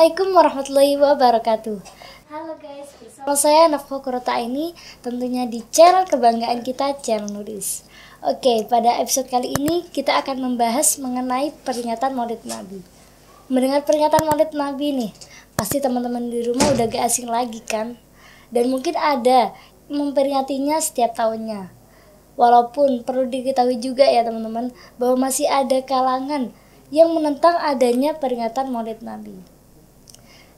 Assalamualaikum warahmatullahi wabarakatuh. Halo guys, bersama saya Nafko Kurota ini tentunya di channel kebanggaan kita channel Nuris. Oke, pada episode kali ini kita akan membahas mengenai peringatan Maulid Nabi. Mendengar peringatan Maulid Nabi nih, pasti teman-teman di rumah udah gak asing lagi kan? Dan mungkin ada memperingatinya setiap tahunnya. Walaupun perlu diketahui juga ya teman-teman bahwa masih ada kalangan yang menentang adanya peringatan Maulid Nabi.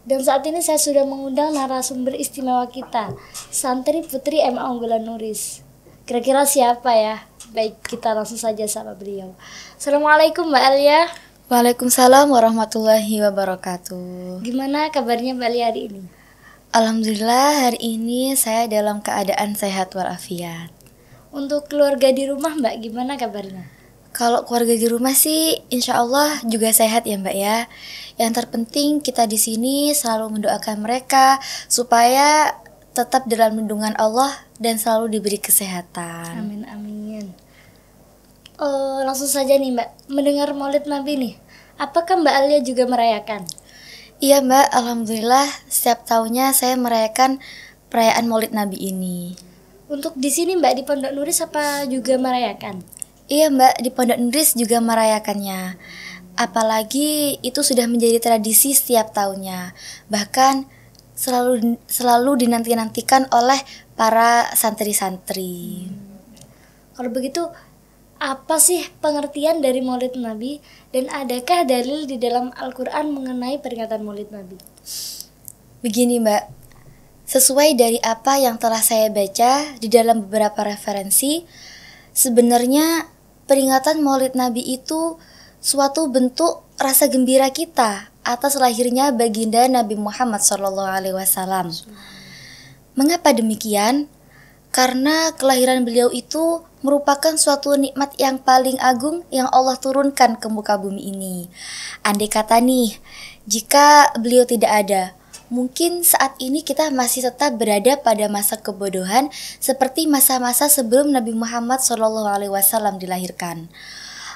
Dan saat ini saya sudah mengundang narasumber istimewa kita, Santri Putri M. Unggulan Nuris. Kira-kira siapa ya? Baik, kita langsung saja sama beliau. Assalamualaikum Mbak Elia. Waalaikumsalam warahmatullahi wabarakatuh. Gimana kabarnya Mbak Elia hari ini? Alhamdulillah hari ini saya dalam keadaan sehat walafiat. Untuk keluarga di rumah Mbak gimana kabarnya? Kalau keluarga di rumah sih insya Allah juga sehat ya Mbak ya yang terpenting kita di sini selalu mendoakan mereka supaya tetap dalam lindungan Allah dan selalu diberi kesehatan. Amin amin. Uh, langsung saja nih Mbak, mendengar Maulid Nabi nih, apakah Mbak Alia juga merayakan? Iya Mbak, alhamdulillah setiap tahunnya saya merayakan perayaan Maulid Nabi ini. Untuk di sini Mbak di Pondok Nuris apa juga merayakan? Iya Mbak, di Pondok Nuris juga merayakannya. Apalagi itu sudah menjadi tradisi setiap tahunnya, bahkan selalu selalu dinanti-nantikan oleh para santri-santri. Hmm. Kalau begitu, apa sih pengertian dari Maulid Nabi dan adakah dalil di dalam Al-Qur'an mengenai peringatan Maulid Nabi? Begini, Mbak. Sesuai dari apa yang telah saya baca di dalam beberapa referensi, sebenarnya peringatan Maulid Nabi itu suatu bentuk rasa gembira kita atas lahirnya baginda Nabi Muhammad Shallallahu Alaihi Wasallam. Mengapa demikian? Karena kelahiran beliau itu merupakan suatu nikmat yang paling agung yang Allah turunkan ke muka bumi ini. Andai kata nih, jika beliau tidak ada, mungkin saat ini kita masih tetap berada pada masa kebodohan seperti masa-masa sebelum Nabi Muhammad SAW dilahirkan.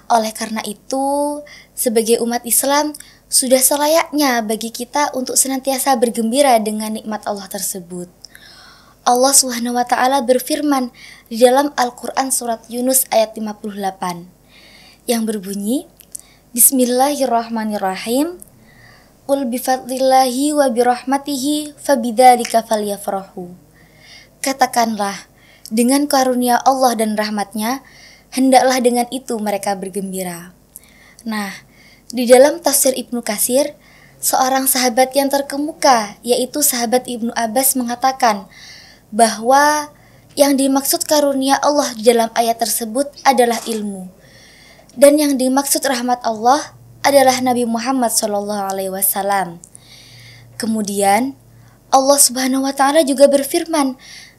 Oleh karena itu, sebagai umat Islam, sudah selayaknya bagi kita untuk senantiasa bergembira dengan nikmat Allah tersebut. Allah Subhanahu wa taala berfirman di dalam Al-Qur'an surat Yunus ayat 58 yang berbunyi Bismillahirrahmanirrahim Qul bifadlillahi wa birahmatihi fabidzalika falyafrahu Katakanlah dengan karunia Allah dan rahmatnya nya hendaklah dengan itu mereka bergembira. Nah, di dalam tafsir Ibnu Kasir, seorang sahabat yang terkemuka, yaitu sahabat Ibnu Abbas mengatakan bahwa yang dimaksud karunia Allah di dalam ayat tersebut adalah ilmu. Dan yang dimaksud rahmat Allah adalah Nabi Muhammad SAW. Kemudian Allah Subhanahu wa taala juga berfirman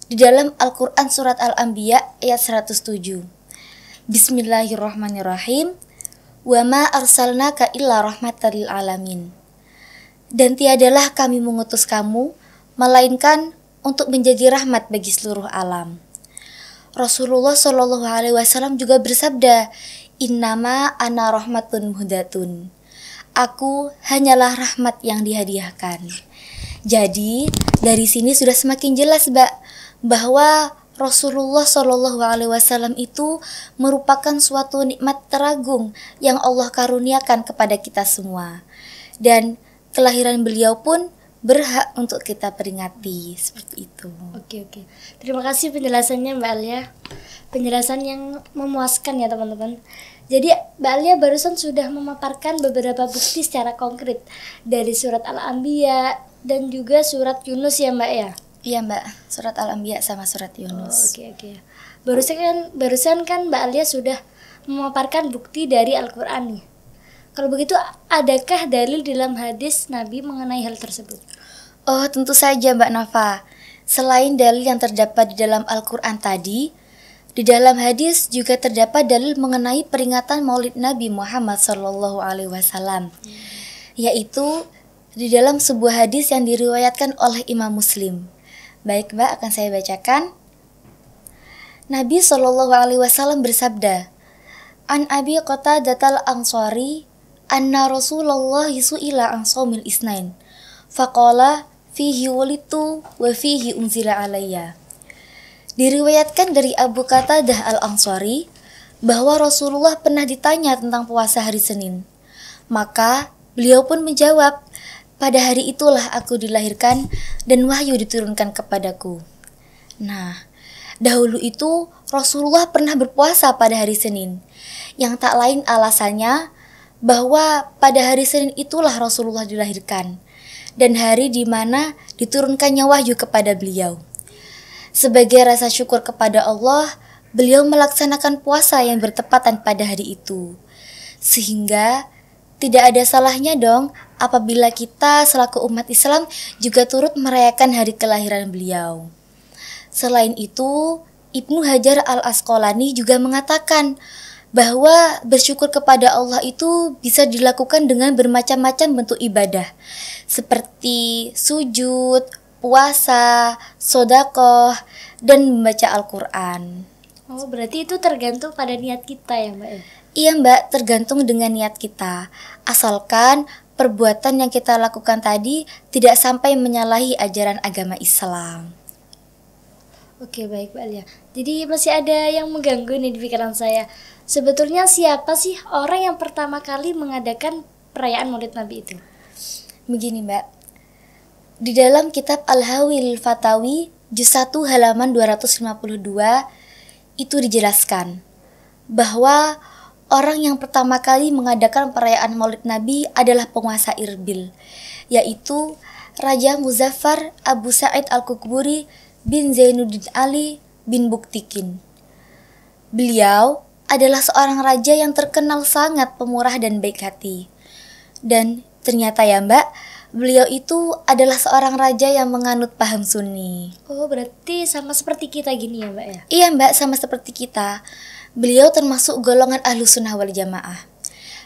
di dalam Al-Qur'an surat Al-Anbiya ayat 107 Bismillahirrahmanirrahim. Wa ma arsalnaka illa rahmatan lil alamin. Dan tiadalah kami mengutus kamu melainkan untuk menjadi rahmat bagi seluruh alam. Rasulullah Shallallahu alaihi wasallam juga bersabda, "Innama ana rahmatun muhdatun." Aku hanyalah rahmat yang dihadiahkan. Jadi, dari sini sudah semakin jelas, Mbak, bahwa Rasulullah Shallallahu Alaihi Wasallam itu merupakan suatu nikmat teragung yang Allah karuniakan kepada kita semua. Dan kelahiran beliau pun berhak untuk kita peringati seperti itu. Oke oke. Terima kasih penjelasannya Mbak Alia. Penjelasan yang memuaskan ya teman-teman. Jadi Mbak Alia barusan sudah memaparkan beberapa bukti secara konkret dari surat Al-Anbiya dan juga surat Yunus ya Mbak ya. Iya Mbak, surat Al-Anbiya sama surat Yunus. Oke oh, oke. Okay, okay. Barusan kan barusan kan Mbak Alia sudah memaparkan bukti dari Al-Qur'an nih. Kalau begitu adakah dalil dalam hadis Nabi mengenai hal tersebut? Oh, tentu saja Mbak Nafa. Selain dalil yang terdapat di dalam Al-Qur'an tadi, di dalam hadis juga terdapat dalil mengenai peringatan Maulid Nabi Muhammad SAW, alaihi wasallam. Hmm. Yaitu di dalam sebuah hadis yang diriwayatkan oleh Imam Muslim. Baik Mbak, akan saya bacakan. Nabi Shallallahu Alaihi Wasallam bersabda, An Abi Kota Datal Ansari, anna Rasulullah su'ila an saumil isnain. Fakola fihi walitu wa fihi unzila alayya. Diriwayatkan dari Abu Qatadah al Ansori bahwa Rasulullah pernah ditanya tentang puasa hari Senin. Maka beliau pun menjawab, pada hari itulah aku dilahirkan dan wahyu diturunkan kepadaku. Nah, dahulu itu Rasulullah pernah berpuasa pada hari Senin, yang tak lain alasannya bahwa pada hari Senin itulah Rasulullah dilahirkan dan hari di mana diturunkannya wahyu kepada beliau. Sebagai rasa syukur kepada Allah, beliau melaksanakan puasa yang bertepatan pada hari itu. Sehingga tidak ada salahnya dong apabila kita selaku umat Islam juga turut merayakan hari kelahiran beliau. Selain itu, Ibnu Hajar Al-Asqalani juga mengatakan bahwa bersyukur kepada Allah itu bisa dilakukan dengan bermacam-macam bentuk ibadah seperti sujud, puasa, sodakoh, dan membaca Al-Quran. Oh, berarti itu tergantung pada niat kita ya, Mbak? Iya, Mbak, tergantung dengan niat kita. Asalkan perbuatan yang kita lakukan tadi tidak sampai menyalahi ajaran agama Islam. Oke baik Mbak Alia. Jadi masih ada yang mengganggu nih di pikiran saya. Sebetulnya siapa sih orang yang pertama kali mengadakan perayaan Maulid Nabi itu? Begini Mbak. Di dalam kitab Al-Hawil Fatawi juz 1 halaman 252 itu dijelaskan bahwa Orang yang pertama kali mengadakan perayaan Maulid Nabi adalah penguasa Irbil, yaitu Raja Muzaffar Abu Sa'id Al-Kukburi bin Zainuddin Ali bin Buktikin. Beliau adalah seorang raja yang terkenal sangat pemurah dan baik hati. Dan ternyata ya mbak, beliau itu adalah seorang raja yang menganut paham sunni. Oh berarti sama seperti kita gini ya mbak ya? Iya mbak, sama seperti kita beliau termasuk golongan ahlu sunnah wal jamaah.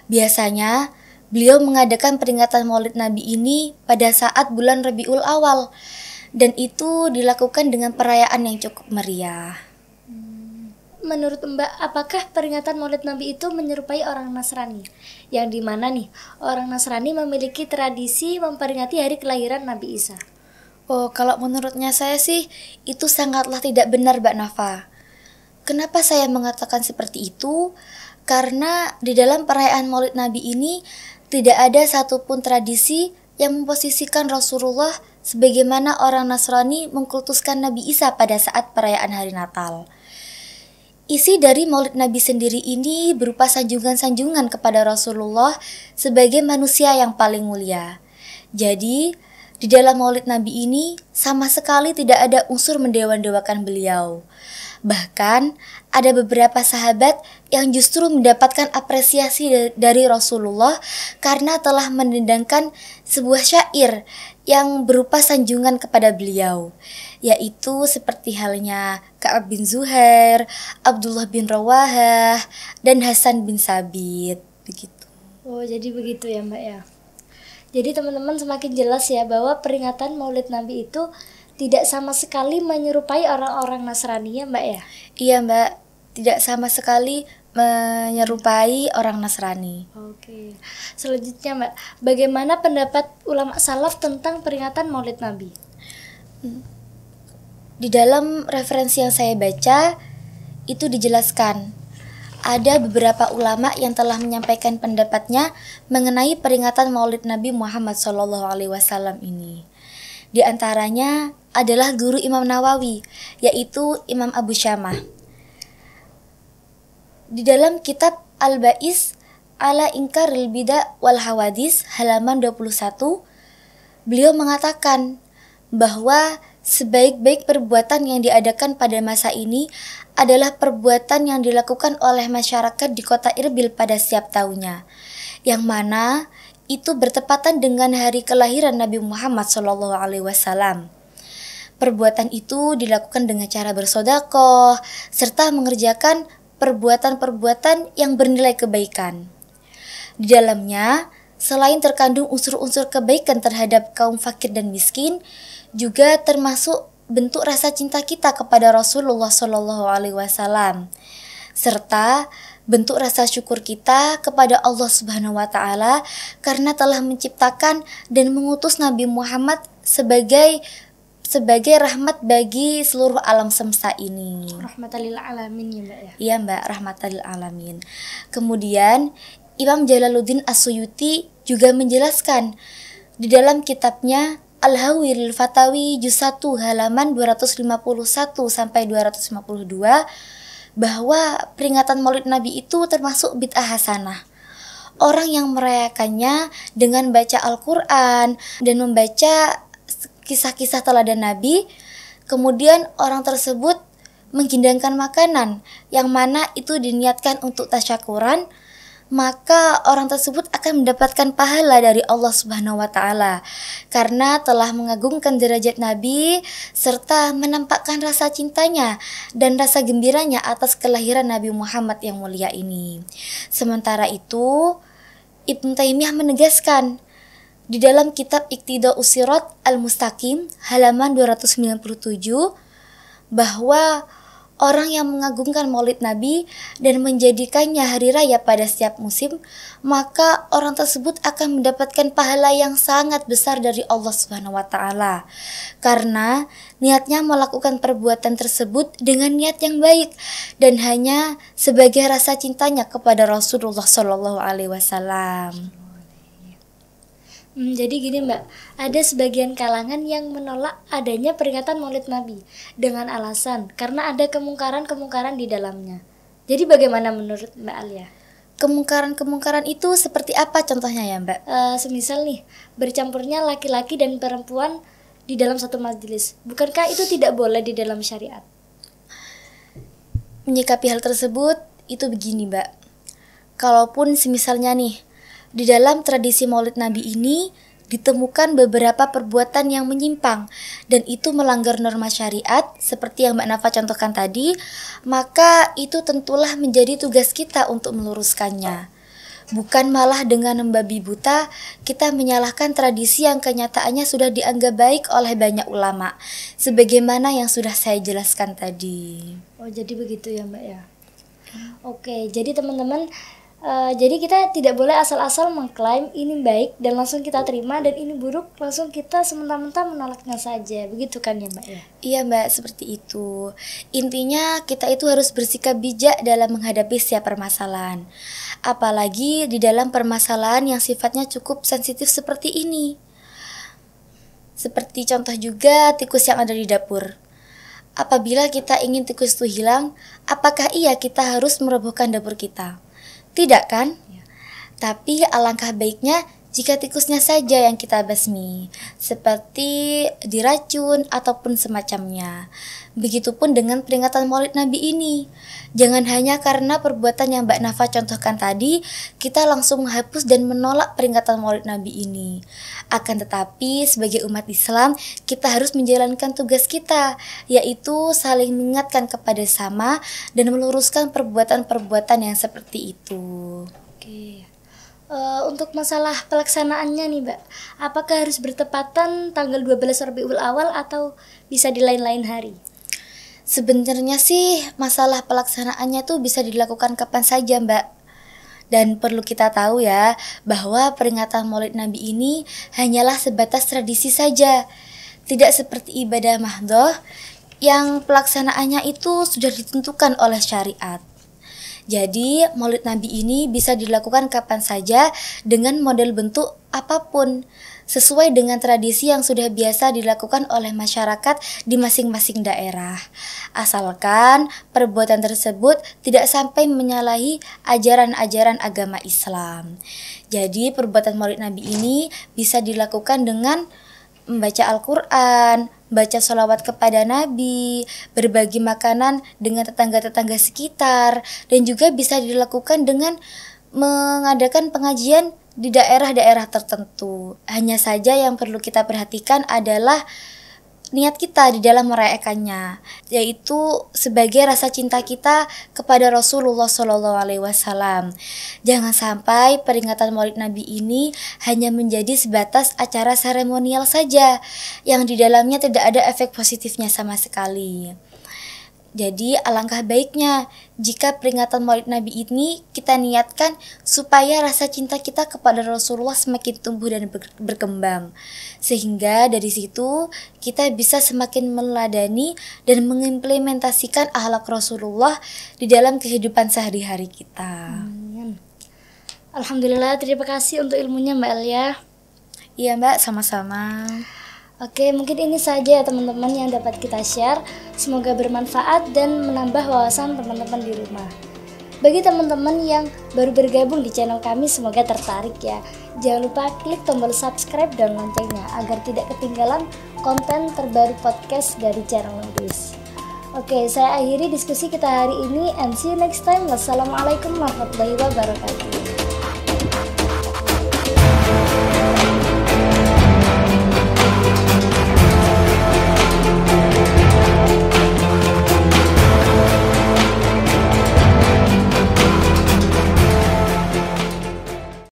Biasanya, beliau mengadakan peringatan maulid Nabi ini pada saat bulan Rabiul Awal, dan itu dilakukan dengan perayaan yang cukup meriah. Menurut Mbak, apakah peringatan Maulid Nabi itu menyerupai orang Nasrani? Yang dimana nih, orang Nasrani memiliki tradisi memperingati hari kelahiran Nabi Isa. Oh, kalau menurutnya saya sih, itu sangatlah tidak benar, Mbak Nafa. Kenapa saya mengatakan seperti itu? Karena di dalam perayaan Maulid Nabi ini tidak ada satupun tradisi yang memposisikan Rasulullah sebagaimana orang Nasrani mengkultuskan Nabi Isa pada saat perayaan hari Natal. Isi dari Maulid Nabi sendiri ini berupa sanjungan-sanjungan kepada Rasulullah sebagai manusia yang paling mulia. Jadi, di dalam Maulid Nabi ini sama sekali tidak ada unsur mendewan-dewakan beliau. Bahkan ada beberapa sahabat yang justru mendapatkan apresiasi dari Rasulullah karena telah mendendangkan sebuah syair yang berupa sanjungan kepada beliau, yaitu seperti halnya Ka'ab bin Zuhair, Abdullah bin Rawahah, dan Hasan bin Sabit. Begitu. Oh, jadi begitu ya, Mbak ya. Jadi teman-teman semakin jelas ya bahwa peringatan Maulid Nabi itu tidak sama sekali menyerupai orang-orang Nasrani ya Mbak ya? Iya Mbak, tidak sama sekali menyerupai orang Nasrani. Oke. Selanjutnya Mbak, bagaimana pendapat ulama salaf tentang peringatan Maulid Nabi? Hmm. Di dalam referensi yang saya baca itu dijelaskan ada beberapa ulama yang telah menyampaikan pendapatnya mengenai peringatan Maulid Nabi Muhammad SAW ini. Di antaranya adalah guru Imam Nawawi, yaitu Imam Abu Syamah. Di dalam kitab Al-Ba'is ala Inkaril Bida wal Hawadis halaman 21, beliau mengatakan bahwa sebaik-baik perbuatan yang diadakan pada masa ini adalah perbuatan yang dilakukan oleh masyarakat di kota Irbil pada setiap tahunnya, yang mana itu bertepatan dengan hari kelahiran Nabi Muhammad Shallallahu Alaihi Wasallam. Perbuatan itu dilakukan dengan cara bersodakoh serta mengerjakan perbuatan-perbuatan yang bernilai kebaikan. Di dalamnya, selain terkandung unsur-unsur kebaikan terhadap kaum fakir dan miskin, juga termasuk bentuk rasa cinta kita kepada Rasulullah Shallallahu Alaihi Wasallam serta bentuk rasa syukur kita kepada Allah Subhanahu wa taala karena telah menciptakan dan mengutus Nabi Muhammad sebagai sebagai rahmat bagi seluruh alam semesta ini. Rahmatalil alamin ya, Mbak ya. Iya, Mbak, rahmatalil alamin. Kemudian Imam Jalaluddin Asuyuti juga menjelaskan di dalam kitabnya Al-Hawiril Fatawi Juz 1 halaman 251 sampai 252 bahwa peringatan Maulid Nabi itu termasuk bid'ah hasanah. Orang yang merayakannya dengan baca Al-Qur'an dan membaca kisah-kisah teladan Nabi, kemudian orang tersebut menghidangkan makanan yang mana itu diniatkan untuk tasyakuran maka orang tersebut akan mendapatkan pahala dari Allah Subhanahu wa taala karena telah mengagungkan derajat nabi serta menampakkan rasa cintanya dan rasa gembiranya atas kelahiran Nabi Muhammad yang mulia ini. Sementara itu, Ibnu Taimiyah menegaskan di dalam kitab Iktida Usirat Al-Mustaqim halaman 297 bahwa orang yang mengagungkan maulid Nabi dan menjadikannya hari raya pada setiap musim, maka orang tersebut akan mendapatkan pahala yang sangat besar dari Allah Subhanahu wa taala. Karena niatnya melakukan perbuatan tersebut dengan niat yang baik dan hanya sebagai rasa cintanya kepada Rasulullah Shallallahu alaihi wasallam. Hmm, jadi gini Mbak, ada sebagian kalangan yang menolak adanya peringatan Maulid Nabi dengan alasan karena ada kemungkaran-kemungkaran di dalamnya. Jadi bagaimana menurut Mbak Alia? Kemungkaran-kemungkaran itu seperti apa contohnya ya Mbak? Uh, semisal nih, bercampurnya laki-laki dan perempuan di dalam satu majelis. Bukankah itu tidak boleh di dalam syariat? Menyikapi hal tersebut, itu begini Mbak. Kalaupun semisalnya nih, di dalam tradisi Maulid Nabi ini ditemukan beberapa perbuatan yang menyimpang dan itu melanggar norma syariat seperti yang Mbak Nafa contohkan tadi, maka itu tentulah menjadi tugas kita untuk meluruskannya. Bukan malah dengan membabi buta, kita menyalahkan tradisi yang kenyataannya sudah dianggap baik oleh banyak ulama, sebagaimana yang sudah saya jelaskan tadi. Oh, jadi begitu ya, Mbak ya? Hmm. Oke, jadi teman-teman Eh, jadi kita tidak boleh asal-asal mengklaim ini baik dan langsung kita terima dan ini buruk langsung kita sementara menolaknya saja begitu kan ya mbak ya? Iya mbak seperti itu intinya kita itu harus bersikap bijak dalam menghadapi setiap permasalahan apalagi di dalam permasalahan yang sifatnya cukup sensitif seperti ini seperti contoh juga tikus yang ada di dapur apabila kita ingin tikus itu hilang apakah iya kita harus merobohkan dapur kita? Tidak kan? Ya. Tapi alangkah baiknya jika tikusnya saja yang kita basmi, seperti diracun ataupun semacamnya. Begitupun dengan peringatan Maulid Nabi ini. Jangan hanya karena perbuatan yang Mbak Nafa contohkan tadi, kita langsung menghapus dan menolak peringatan Maulid Nabi ini. Akan tetapi, sebagai umat Islam, kita harus menjalankan tugas kita, yaitu saling mengingatkan kepada sama dan meluruskan perbuatan-perbuatan yang seperti itu. Oke. Okay. Uh, untuk masalah pelaksanaannya nih Mbak, apakah harus bertepatan tanggal 12 Rabiul Awal atau bisa di lain-lain hari? Sebenarnya sih masalah pelaksanaannya tuh bisa dilakukan kapan saja Mbak. Dan perlu kita tahu ya bahwa peringatan Maulid Nabi ini hanyalah sebatas tradisi saja. Tidak seperti ibadah mahdoh yang pelaksanaannya itu sudah ditentukan oleh syariat. Jadi, Maulid Nabi ini bisa dilakukan kapan saja dengan model bentuk apapun sesuai dengan tradisi yang sudah biasa dilakukan oleh masyarakat di masing-masing daerah. Asalkan perbuatan tersebut tidak sampai menyalahi ajaran-ajaran agama Islam. Jadi, perbuatan Maulid Nabi ini bisa dilakukan dengan membaca Al-Quran, baca sholawat kepada Nabi, berbagi makanan dengan tetangga-tetangga sekitar, dan juga bisa dilakukan dengan mengadakan pengajian di daerah-daerah tertentu. Hanya saja yang perlu kita perhatikan adalah niat kita di dalam merayakannya, yaitu sebagai rasa cinta kita kepada Rasulullah Shallallahu Alaihi Wasallam. Jangan sampai peringatan Maulid Nabi ini hanya menjadi sebatas acara seremonial saja, yang di dalamnya tidak ada efek positifnya sama sekali. Jadi alangkah baiknya jika peringatan Maulid Nabi ini kita niatkan supaya rasa cinta kita kepada Rasulullah semakin tumbuh dan berkembang. Sehingga dari situ kita bisa semakin meladani dan mengimplementasikan ahlak Rasulullah di dalam kehidupan sehari-hari kita. Alhamdulillah, terima kasih untuk ilmunya Mbak Elia. Iya Mbak, sama-sama. Oke, mungkin ini saja ya teman-teman yang dapat kita share. Semoga bermanfaat dan menambah wawasan teman-teman di rumah. Bagi teman-teman yang baru bergabung di channel kami, semoga tertarik ya. Jangan lupa klik tombol subscribe dan loncengnya agar tidak ketinggalan konten terbaru podcast dari channel Lundis. Oke, saya akhiri diskusi kita hari ini and see you next time. Wassalamualaikum warahmatullahi wabarakatuh.